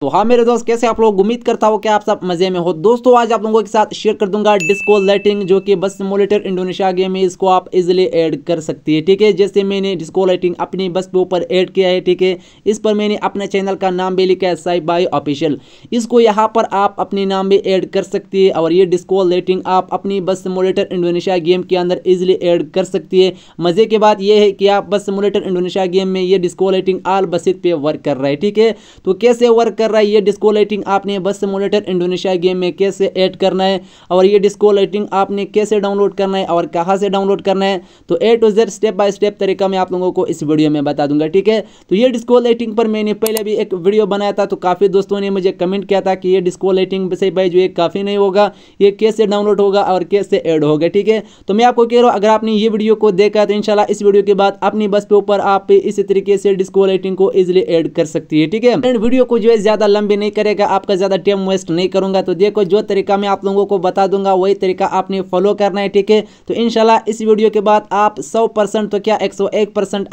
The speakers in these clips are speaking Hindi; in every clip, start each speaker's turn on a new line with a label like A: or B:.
A: तो हाँ मेरे दोस्त कैसे आप लोग उम्मीद करता हो कि आप सब मजे में हो दोस्तों आज आप लोगों के साथ शेयर कर दूंगा डिस्को लाइटिंग जो कि बस मोलेटर इंडोनेशिया गेम में इसको आप इजिली ऐड कर सकती है ठीक है जैसे मैंने डिस्को लाइटिंग अपनी बस के ऊपर ऐड किया है ठीक है इस पर मैंने अपने चैनल का नाम भी लिखा है साई बाई ऑफिशियल इसको यहाँ पर आप अपने नाम भी ऐड कर सकती है और ये डिस्को लाइटिंग आप अपनी बस मोलेटर इंडोनेशिया गेम के अंदर इजिली एड कर सकती है मज़े की बात यह है कि आप बस मोलेटर इंडोनेशिया गेम में ये डिस्को लाइटिंग आल बसित पे वर्क कर रहा है ठीक है तो कैसे वर्क कर कर रहा है ये डिस्को लाइटिंग आपने बस मोनिटर इंडोनेशिया गेम में कैसे ऐड करना है और ये डिस्को लाइटिंग आपने कैसे डाउनलोड करना है और कहाँ से डाउनलोड करना है तो A to Z step by step तरीका मैं आप लोगों को इस वीडियो में बता दूंगा ठीक है तो ये डिस्को लाइटिंग पर मैंने पहले भी एक वीडियो बनाया था तो काफ़ी दोस्तों ने मुझे कमेंट किया था कि ये डिस्को लाइटिंग से भाई जो ये काफ़ी नहीं होगा ये कैसे डाउनलोड होगा और कैसे ऐड होगा ठीक है तो मैं आपको कह रहा हूँ अगर आपने ये वीडियो को देखा तो इनशाला इस वीडियो के बाद अपनी बस पे ऊपर आप इसी तरीके से डिस्को लाइटिंग को इजिली ऐड कर सकती है ठीक है वीडियो को जो है ज़्यादा लंबी नहीं करेगा आपका ज़्यादा टाइम वेस्ट नहीं करूँगा तो देखो जो तरीका मैं आप लोगों को बता दूंगा वही तरीका आपने फॉलो करना है ठीक है तो इन इस वीडियो के बाद आप सौ तो क्या एक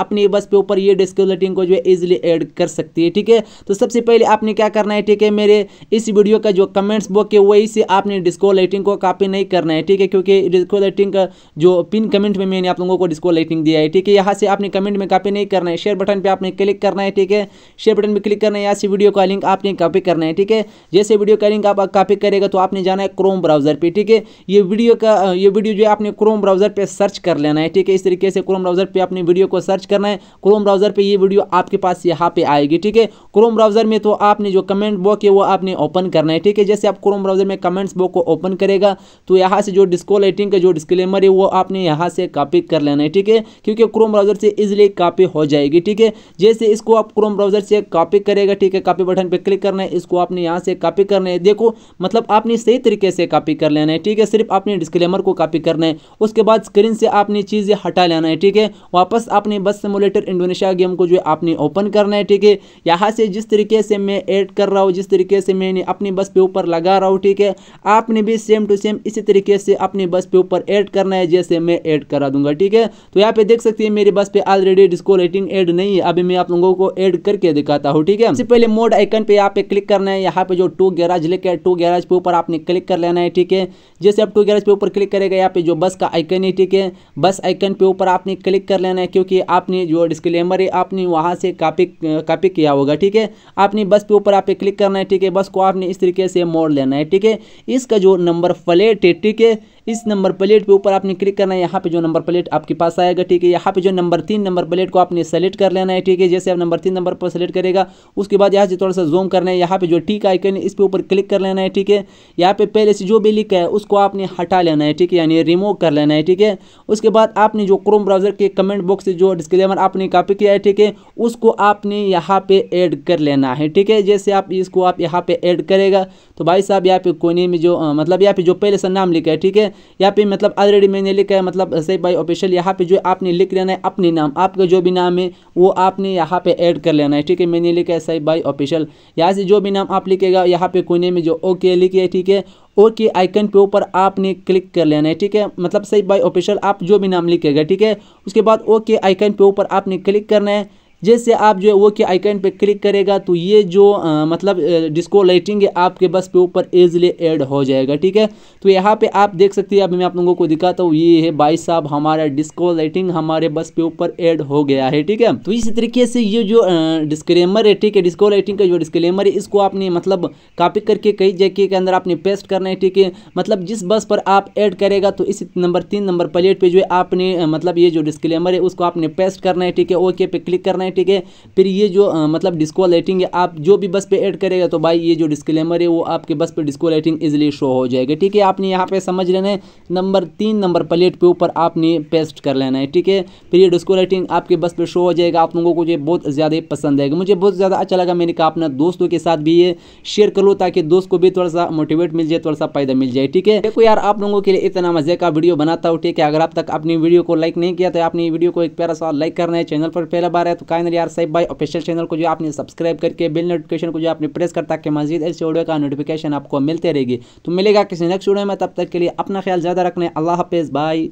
A: अपनी बस के ऊपर ये डिस्को को जो है ईजिली एड कर सकती है ठीक है तो सबसे पहले आपने क्या करना है ठीक है मेरे इस वीडियो का जो कमेंट्स बुक है वही से आपने डिस्को लाइटिंग को कॉपी नहीं करना है ठीक है क्योंकि डिस्को लाइटिंग का जो पिन कमेंट में मैंने आप लोगों को डिस्को लाइटिंग दिया है ठीक है यहाँ से आपने कमेंट में कॉपी नहीं करना है शेयर बटन पे आपने क्लिक करना है ठीक है शेयर बटन पे क्लिक करना है यहाँ से वीडियो का लिंक आपने कॉपी करना है ठीक है जैसे वीडियो का लिंक आप कॉपी करेगा तो आपने जाना है क्रोम ब्राउजर पर ठीक है ये वीडियो का ये वीडियो जो है आपने क्रोम ब्राउजर पर सर्च कर लेना है ठीक है इस तरीके से क्रोम ब्राउजर पर अपने वीडियो को सर्च करना है क्रोम ब्राउजर पर ये वीडियो आपके पास यहाँ पे आएगी ठीक है क्रोम ब्राउजर में तो आपने जो कमेंट बॉक है वो आपने ओपन करना है ठीक है जैसे आप क्रोम ब्राउजर में कमेंट्स बॉक को ओपन करेगा तो यहाँ से जो डिस्को लाइटिंग का जो डिस्क्लेमर है वो आपने यहाँ से कॉपी कर लेना है ठीक है क्योंकि क्रोम ब्राउजर से इजिली कॉपी हो जाएगी ठीक है जैसे इसको आप क्रोम ब्राउजर से कॉपी करेगा ठीक है कॉपी बटन पर क्लिक करना है इसको आपने यहाँ से कॉपी करना है देखो मतलब आपने सही तरीके से कॉपी कर लेना है ठीक है सिर्फ आपने डिस्क्लेमर को कॉपी करना है उसके बाद स्क्रीन से आपने चीज़ें हटा लेना है ठीक है वापस आपने बस सिमुलेटर इंडोनेशिया गेम को जो है आपने ओपन करना है ठीक है यहाँ से जिस तरीके से मैं ऐड कर रहा हूँ जिस तरीके से मैंने अपनी बस पे ऊपर लगा रहा हूँ ठीक है आपने भी सेम टू सेम इसी तरीके से अपनी बस पे ऊपर ऐड करना है जैसे मैं ऐड करा दूंगा ठीक है तो यहाँ पे देख सकती है मेरी बस पे ऑलरेडी डिस्को रेटिंग एड नहीं है अभी मैं आप लोगों को ऐड करके दिखाता हूँ ठीक है सबसे पहले मोड आइकन पे पे यहाँ पे क्लिक करना है यहाँ पे जो टू गैराज लिखे है टू गैराज पे ऊपर आपने क्लिक कर लेना है ठीक है जैसे आप टू गैराज पे ऊपर क्लिक करेगा यहाँ पे जो बस का आइकन है ठीक है बस आइकन पे ऊपर आपने क्लिक कर लेना है क्योंकि आपने जो डिस्क्लेमर है आपने वहाँ से कापी कापी किया होगा ठीक है आपने बस पे ऊपर आप क्लिक करना है ठीक है बस को आपने इस तरीके से मोड़ लेना है ठीक है इसका जो नंबर प्लेट है ठीक है इस नंबर प्लेट पे ऊपर आपने क्लिक करना है यहाँ पे जो नंबर प्लेट आपके पास आएगा ठीक है यहाँ पे जो नंबर तीन नंबर प्लेट को आपने सेलेक्ट कर लेना है ठीक है जैसे आप नंबर तीन नंबर पर सेलेक्ट करेगा उसके बाद यहाँ से थोड़ा सा जूम डाउन करना है यहाँ पे जो टी का आइकन है इस पर ऊपर क्लिक कर लेना है ठीक है यहाँ पे पहले से जो भी लिखा है उसको आपने हटा लेना है ठीक है यानी रिमूव कर लेना है ठीक है उसके बाद आपने जो क्रोम ब्राउजर के कमेंट बॉक्स से जो डिस्क्लेमर आपने कॉपी किया है ठीक है उसको आपने यहाँ पे ऐड कर लेना है ठीक है जैसे आप इसको आप यहाँ पे ऐड करेगा तो भाई साहब यहाँ पे कोने में जो मतलब यहाँ पे जो पहले से नाम लिखा है ठीक है यहाँ पे मतलब ऑलरेडी मैंने लिखा है मतलब सही भाई ऑफिशियल यहाँ पे जो आपने लिख लेना है अपने नाम आपका जो भी नाम है वो आपने यहाँ पे ऐड कर लेना है ठीक है मैंने लिखा है सही भाई ऑफिशियल यहाँ से जो भी नाम आप लिखेगा यहाँ पे कोने में जो ओके लिखिए ठीक है ओके आइकन पे ऊपर आपने क्लिक कर लेना है ठीक है मतलब सही बाई ऑफिशियल आप जो भी नाम लिखेगा ठीक है उसके बाद ओके आइकन पे ऊपर आपने क्लिक करना है जैसे आप जो है वो के आइकन पे क्लिक करेगा तो ये जो आ, मतलब डिस्को लाइटिंग है आपके बस पे ऊपर इजली ऐड हो जाएगा ठीक है तो यहाँ पे आप देख सकते हैं अभी मैं आप लोगों को दिखाता हूँ ये है भाई साहब हमारा डिस्को लाइटिंग हमारे बस पे ऊपर ऐड हो गया है ठीक है तो इसी तरीके से ये जो डिस्क्लेमर है ठीक है डिस्को लाइटिंग का जो डिस्क्लेमर है इसको आपने मतलब कापी करके कई जगह के अंदर आपने पेस्ट करना है ठीक है मतलब जिस बस पर आप ऐड करेगा तो इसी नंबर तीन नंबर प्लेट पर जो है आपने मतलब ये जो डिस्क्लेमर है उसको आपने पेस्ट करना है ठीक है ओके पे क्लिक करना है ठीक है फिर ये जो आ, मतलब डिस्को लाइटिंग है आप जो भी बस पे ऐड करेगा तो भाई ये जो डिस्क्लेमर है वो आपके बस पे डिस्को लाइटिंग इजिली शो हो जाएगा ठीक है आपने यहाँ पे समझ लेना है नंबर तीन नंबर प्लेट पे ऊपर आपने पेस्ट कर लेना है ठीक है फिर ये डिस्को लाइटिंग आपके बस पर शो हो जाएगा आप लोगों को ये बहुत ज़्यादा पसंद आएगा मुझे बहुत ज़्यादा अच्छा लगा मैंने कहा अपना दोस्तों के साथ भी ये शेयर कर लो ताकि दोस्त को भी थोड़ा सा मोटिवेट मिल जाए थोड़ा सा फ़ायदा मिल जाए ठीक है देखो यार आप लोगों के लिए इतना मज़े का वीडियो बनाता हूँ ठीक है अगर आप तक अपनी वीडियो को लाइक नहीं किया तो आपने वीडियो को एक प्यारा सा लाइक करना है चैनल पर पहला बार है तो कायन यार सैफ भाई ऑफिशियल चैनल को जो आपने सब्सक्राइब करके बिल नोटिफिकेशन को जो आपने प्रेस कर ताकि मजीद ऐसे वीडियो का नोटिफिकेशन आपको मिलते रहेगी तो मिलेगा किसी नेक्स्ट वीडियो में तब तक के लिए अपना ख्याल ज़्यादा रखने अल्लाह हाफिज़ बाई